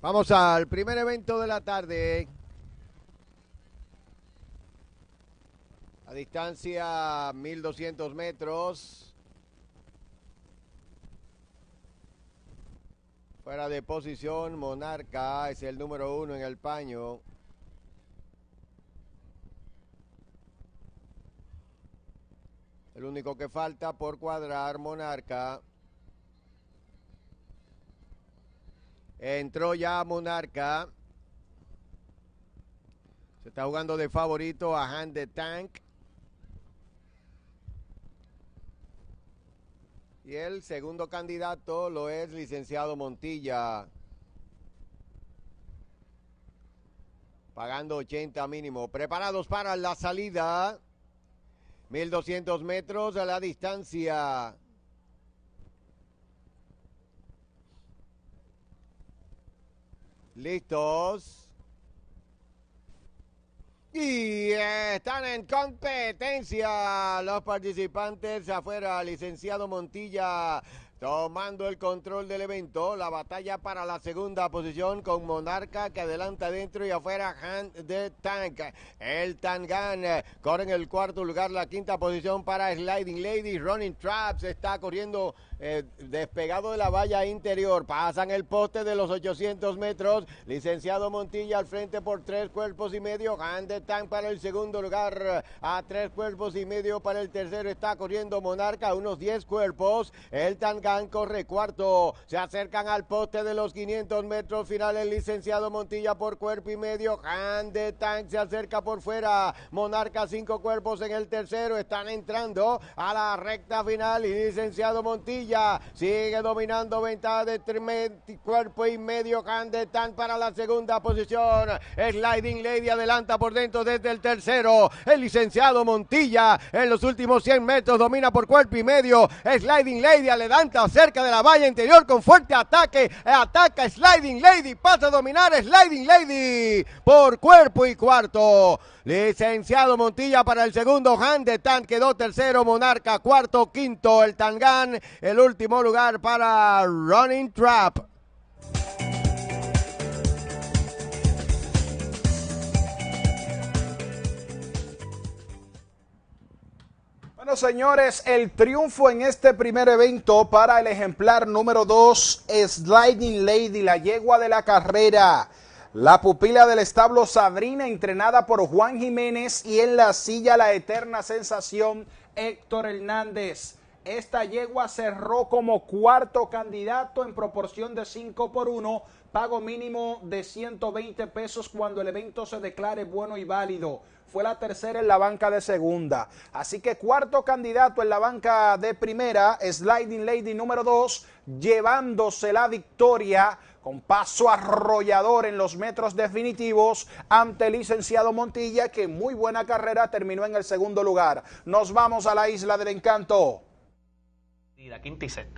Vamos al primer evento de la tarde. A distancia 1200 metros. Fuera de posición, Monarca es el número uno en el paño. El único que falta por cuadrar, Monarca. Entró ya Monarca. Se está jugando de favorito a Hand the Tank. Y el segundo candidato lo es licenciado Montilla. Pagando 80 mínimo. Preparados para la salida. 1200 metros a la distancia. Listos. Y están en competencia los participantes afuera, licenciado Montilla Tomando el control del evento, la batalla para la segunda posición con Monarca que adelanta dentro y afuera Hand de Tank. El Tangan eh, corre en el cuarto lugar, la quinta posición para Sliding Lady Running Traps está corriendo eh, despegado de la valla interior. Pasan el poste de los 800 metros. Licenciado Montilla al frente por tres cuerpos y medio. Hand de Tank para el segundo lugar. Eh, a tres cuerpos y medio para el tercero está corriendo Monarca, unos 10 cuerpos. El Tangan corre cuarto. Se acercan al poste de los 500 metros el Licenciado Montilla por cuerpo y medio. Han se acerca por fuera. Monarca cinco cuerpos en el tercero. Están entrando a la recta final. Y licenciado Montilla sigue dominando ventaja de cuerpo y medio. Han para la segunda posición. Sliding Lady adelanta por dentro desde el tercero. El licenciado Montilla en los últimos 100 metros domina por cuerpo y medio. Sliding Lady adelanta Acerca cerca de la valla interior con fuerte ataque. Eh, ataca Sliding Lady. Pasa a dominar Sliding Lady por cuerpo y cuarto. Licenciado Montilla para el segundo. Handetan quedó tercero. Monarca cuarto. Quinto el Tangán. El último lugar para Running Trap. Bueno, señores, el triunfo en este primer evento para el ejemplar número 2, Sliding Lady, la yegua de la carrera. La pupila del establo Sabrina, entrenada por Juan Jiménez, y en la silla la eterna sensación Héctor Hernández esta yegua cerró como cuarto candidato en proporción de 5 por 1, pago mínimo de 120 pesos cuando el evento se declare bueno y válido. Fue la tercera en la banca de segunda. Así que cuarto candidato en la banca de primera, Sliding Lady número 2, llevándose la victoria con paso arrollador en los metros definitivos ante el licenciado Montilla, que muy buena carrera terminó en el segundo lugar. Nos vamos a la isla del encanto quinta y sexta.